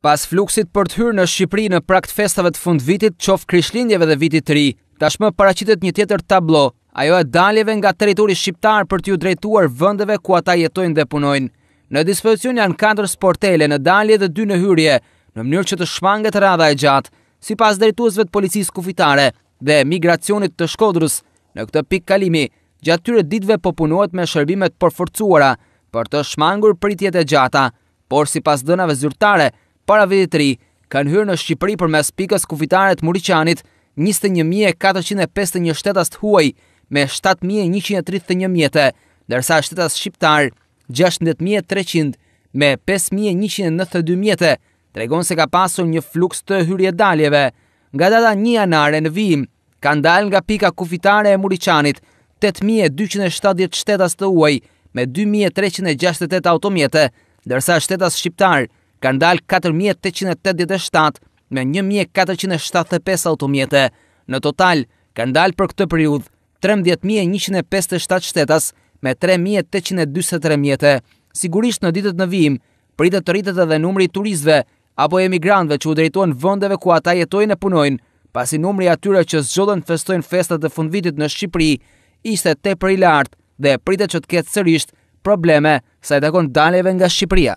Pas fluksit për të hyrë në Shqipëri në prakt festave të fund vitit, qof Krishtlindjeve dhe vitit të ri, tashmë paraqitet një tjetër tablo, ajo e daljeve nga territori shqiptar për t'ju drejtuar vëndeve ku ata jetojnë dhe punojnë. Në dispozicion janë katër sportele në dalje dhe dy në hyrje, në mënyrë që të shmanget rradha e gjatë, sipas drejtuesve të policisë kufitare dhe migracionit të Shkodrës. Në këtë pikë kalimi, gjatë këtyre ditëve po punohet me shërbime të përforcuara për të shmangur pritjet e gjata, por sipas dhënave zyrtare, para vitit ri, kanë hyrë në Shqipëri për mes pikës kufitare të Muriqanit 21.451 shtetas të huaj me 7.131 mjete, dërsa shtetas shqiptar 16.300 me 5.192 mjete, tregon se ka pasur një fluks të hyrje daljeve. Nga data një janare në vim, ka ndal nga pika kufitare e Muriqanit 8.270 shtetas të huaj me 2.368 automjete, dërsa shtetas shqiptar 16.300 ka ndal 4887 me 1475 automjete. Në total, ka ndal për këtë periudh 13157 shtetas me 3823 mjete. Sigurisht në ditët në vijim, pritet të rritet edhe numri i turistëve apo emigrantëve që u drejtojnë vendeve ku ata jetojnë e punojnë, pasi numri i atyre që zgjodhen festojnë festat e fundvitit në Shqipëri ishte tepër i lartë dhe pritet që të ketë sërish probleme sa i takon daleve nga Shqipëria.